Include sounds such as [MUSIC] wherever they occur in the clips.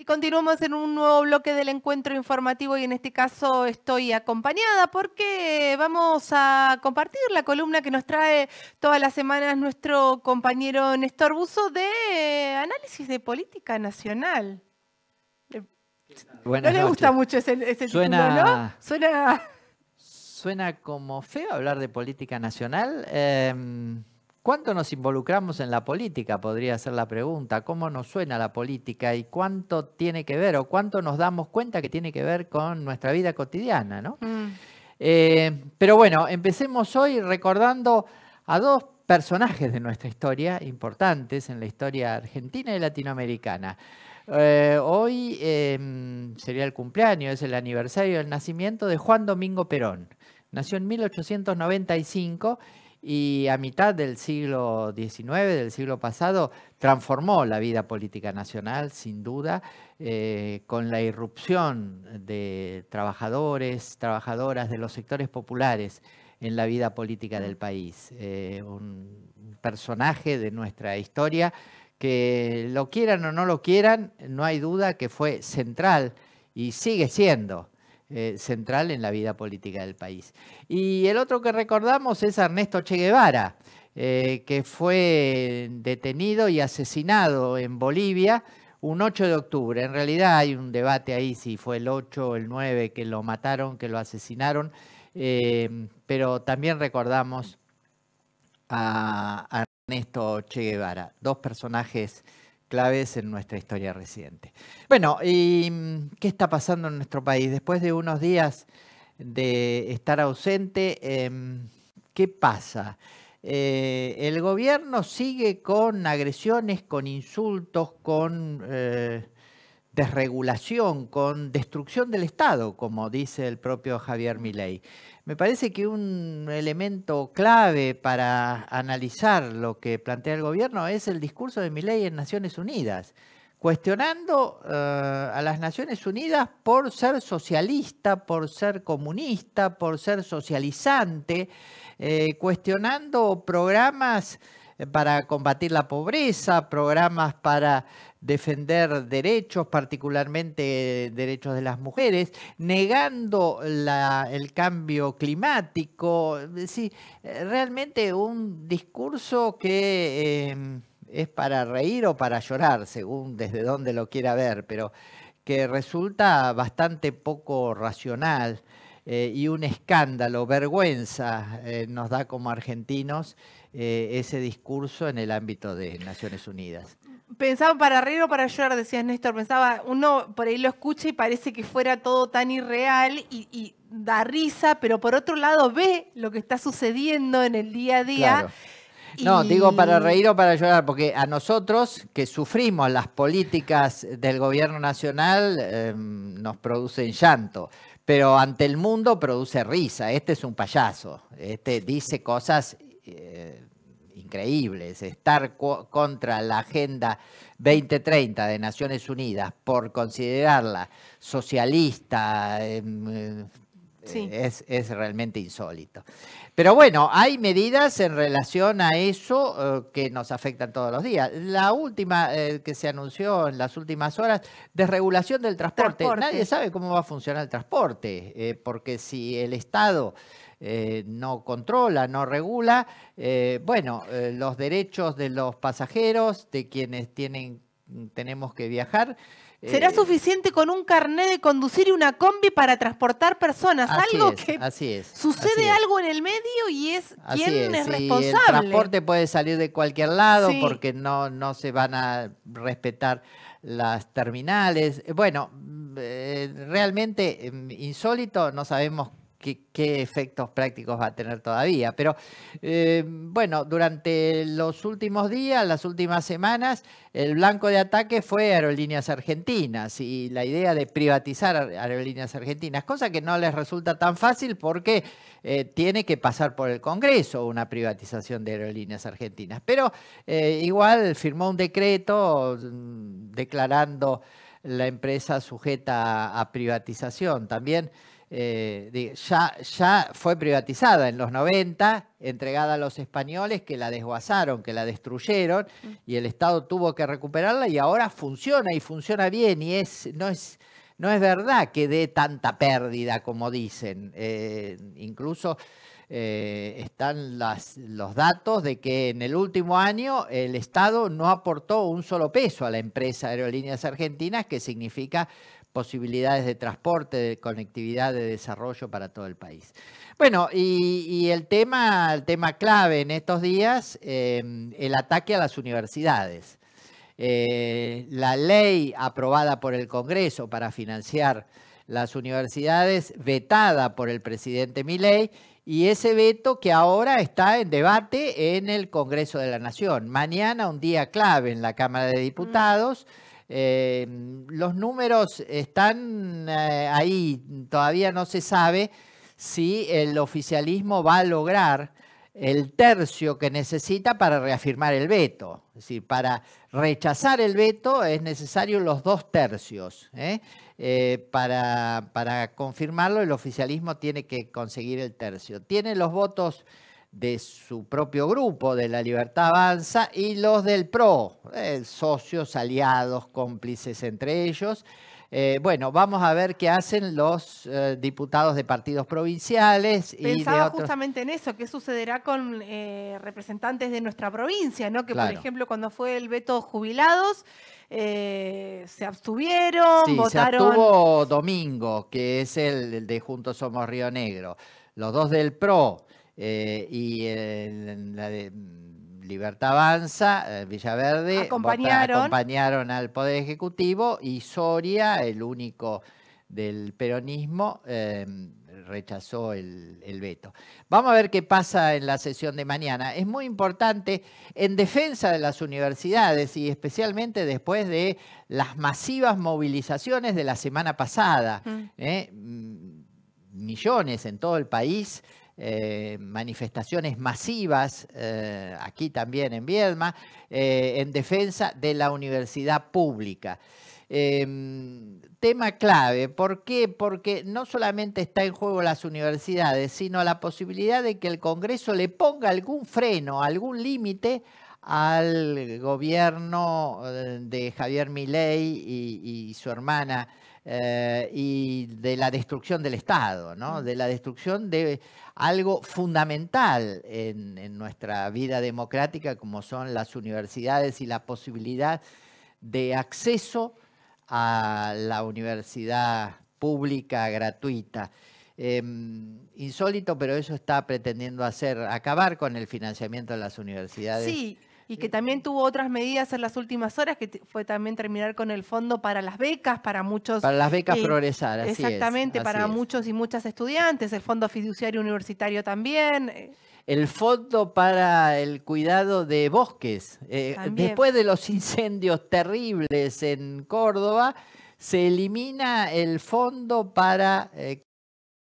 Y continuamos en un nuevo bloque del encuentro informativo y en este caso estoy acompañada porque vamos a compartir la columna que nos trae todas las semanas nuestro compañero Néstor Buzo de análisis de política nacional. no le gusta mucho ese, título, ¿no? Suena... como feo hablar de política nacional. Em, ¿Cuánto nos involucramos en la política? Podría ser la pregunta. ¿Cómo nos suena la política y cuánto tiene que ver o cuánto nos damos cuenta que tiene que ver con nuestra vida cotidiana? ¿no? Mm. Eh, pero bueno, empecemos hoy recordando a dos personajes de nuestra historia importantes en la historia argentina y latinoamericana. Eh, hoy em, sería el cumpleaños, es el aniversario del nacimiento de Juan Domingo Perón. Nació en 1895 y a mitad del siglo XIX, del siglo pasado, transformó la vida política nacional, sin duda, eh, con la irrupción de trabajadores, trabajadoras de los sectores populares en la vida política del país. Eh, un personaje de nuestra historia que lo quieran o no lo quieran, no hay duda que fue central y sigue siendo eh, central en la vida política del país. Y el otro que recordamos es Ernesto Che Guevara, eh, que fue detenido y asesinado en Bolivia un 8 de octubre. En realidad hay un debate ahí si fue el 8 o el 9 que lo mataron, que lo asesinaron, eh, pero también recordamos a, a Ernesto Che Guevara, dos personajes claves en nuestra historia reciente. Bueno, ¿y mm, qué está pasando en nuestro país? Después de unos días de estar ausente, em, ¿qué pasa? Eh, el gobierno sigue con agresiones, con insultos, con eh, desregulación, con destrucción del Estado, como dice el propio Javier Milei. Me parece que un elemento clave para analizar lo que plantea el gobierno es el discurso de Milei en Naciones Unidas, cuestionando eh, a las Naciones Unidas por ser socialista, por ser comunista, por ser socializante, eh, cuestionando programas eh, para combatir la pobreza, programas para defender derechos, particularmente eh, derechos de las mujeres, negando el cambio climático. Eh, eh, realmente un discurso que em, es para reír o para llorar, según desde dónde lo quiera ver, pero que resulta bastante poco racional y un escándalo, vergüenza nos da como argentinos ese discurso en el ámbito de Naciones Unidas. Pensaba para reír o para llorar, decías Néstor. Pensaba, uno por ahí lo escucha y parece que fuera todo tan irreal y, da risa, pero por otro lado ve lo que está sucediendo en el día a día. No, digo para reír o para llorar, porque a nosotros que sufrimos las políticas del gobierno nacional em, nos producen llanto, pero ante el mundo produce risa. Este es un payaso, este dice cosas eh, increíbles, estar contra la Agenda 2030 de Naciones Unidas por considerarla socialista, em, eh, es, es, realmente insólito. Pero bueno, hay medidas en relación a eso eh, que nos afectan todos los días. La última eh, que se anunció en las últimas horas, desregulación del transporte. Nadie sabe cómo va a funcionar el transporte, porque si el Estado no controla, no regula, bueno, los derechos de los pasajeros, de quienes tienen, tenemos que viajar, Será eh, suficiente con un carnet de conducir y una combi para transportar personas. algo que sucede algo en el medio y es es, responsable. el transporte puede salir de cualquier lado porque no, no se van a respetar las terminales. Bueno, mm, eh, realmente mm, insólito, no sabemos qué, efectos prácticos va a tener todavía. Pero eh, bueno, durante los últimos días, las últimas semanas, el blanco de ataque fue Aerolíneas Argentinas y la idea de privatizar Aerolíneas Argentinas, cosa que no les resulta tan fácil porque eh, tiene que pasar por el Congreso una privatización de Aerolíneas Argentinas. Pero eh, igual firmó un decreto mm, declarando la empresa sujeta a, privatización. También eh, ya, ya fue privatizada en los 90, entregada a los españoles que la desguazaron, que la destruyeron y el Estado tuvo que recuperarla y ahora funciona y funciona bien y es, no es... No es verdad que dé tanta pérdida como dicen. Eh, incluso eh, están los datos de que en el último año el Estado no aportó un solo peso a la empresa Aerolíneas Argentinas, que significa posibilidades de transporte, de conectividad, de desarrollo para todo el país. Bueno, y, el, tema, el tema clave en estos días, eh, el ataque a las universidades. Eh, la ley aprobada por el Congreso para financiar las universidades, vetada por el presidente Milei, y ese veto que ahora está en debate en el Congreso de la Nación. Mañana un día clave en la Cámara de Diputados. Eh, los números están eh, ahí, todavía no se sabe si el oficialismo va a lograr el tercio que necesita para reafirmar el veto. Es decir, para rechazar el veto es necesario los dos tercios. ¿eh? Eh, para, confirmarlo, el oficialismo tiene que conseguir el tercio. Tiene los votos de su propio grupo, de la Libertad Avanza, y los del PRO, eh, socios, aliados, cómplices entre ellos. Eh, bueno, vamos a ver qué hacen los eh, diputados de partidos provinciales. Y Pensaba justamente en eso, qué sucederá con eh, representantes de nuestra provincia, ¿no? Que por ejemplo cuando fue el veto jubilados se abstuvieron, votaron. Se Domingo, que es el, de Juntos Somos Río Negro. Los dos del PRO y la de Libertad Avanza, eh, Villaverde, acompañaron. al Poder Ejecutivo y Soria, el único del peronismo, em, rechazó el, veto. Vamos a ver qué pasa en la sesión de mañana. Es muy importante en defensa de las universidades y especialmente después de las masivas movilizaciones de la semana pasada. Mm. Eh, millones en todo el país eh, manifestaciones masivas, eh, aquí también en Viedma, eh, en defensa de la universidad pública. Em, tema clave, ¿por qué? Porque no solamente está en juego las universidades, sino la posibilidad de que el Congreso le ponga algún freno, algún límite al gobierno de Javier Milei y su hermana eh, y de la destrucción del Estado, ¿no? Mm. de la destrucción de algo fundamental en, nuestra vida democrática como son las universidades y la posibilidad de acceso a la universidad pública gratuita. Em, insólito, pero eso está pretendiendo hacer, acabar con el financiamiento de las universidades. Sí, y que también tuvo otras medidas en las últimas horas, que fue también terminar con el fondo para las becas, para muchos... Para las becas eh, progresar, así Exactamente, es, para muchos y muchas estudiantes, el fondo fiduciario universitario también. Eh. El fondo para el cuidado de bosques. Eh, después de los [LAUGHS] incendios terribles en Córdoba, se elimina el fondo para combatir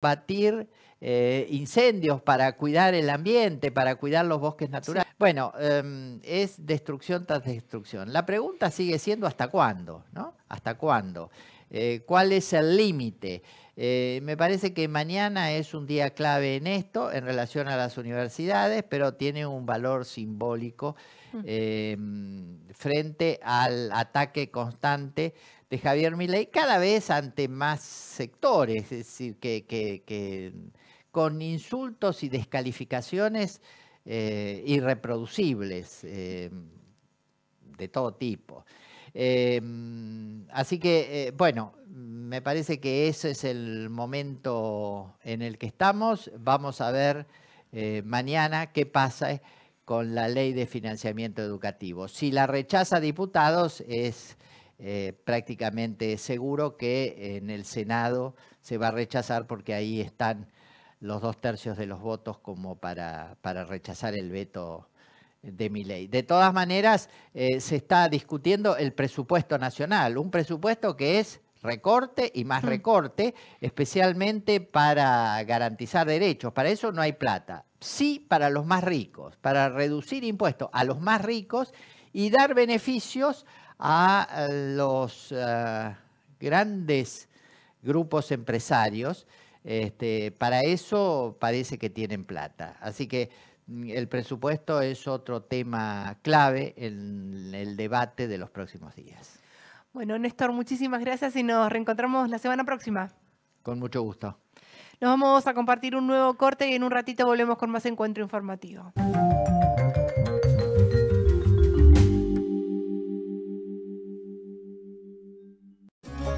batir eh, incendios, para cuidar el ambiente, para cuidar los bosques naturales. Bueno, em, es destrucción tras destrucción. La pregunta sigue siendo hasta cuándo, ¿no? ¿Hasta cuándo? Eh, ¿Cuál es el límite? Eh, me parece que mañana es un día clave en esto en relación a las universidades, pero tiene un valor simbólico mm. em, frente al ataque constante de Javier Milei, cada vez ante más sectores, es decir, que, que con insultos y descalificaciones eh, irreproducibles eh, de todo tipo. Eh, así que, bueno, me parece que ese es el momento en el que estamos. Vamos a ver mañana qué pasa con la ley de financiamiento educativo. Si la rechaza diputados, es prácticamente seguro que en el Senado se va a rechazar porque ahí están los dos tercios de los votos como para, rechazar el veto de mi ley. De todas maneras, eh, se está discutiendo el presupuesto nacional, un presupuesto que es recorte y más mm. recorte, especialmente para garantizar derechos. Para eso no hay plata. Sí para los más ricos, para reducir impuestos a los más ricos y dar beneficios a eh, los eh, grandes grupos empresarios este, para eso parece que tienen plata. Así que mm, el presupuesto es otro tema clave en el debate de los próximos días. Bueno, Néstor, muchísimas gracias y nos reencontramos la semana próxima. Con mucho gusto. Nos vamos a compartir un nuevo corte y en un ratito volvemos con más encuentro informativo.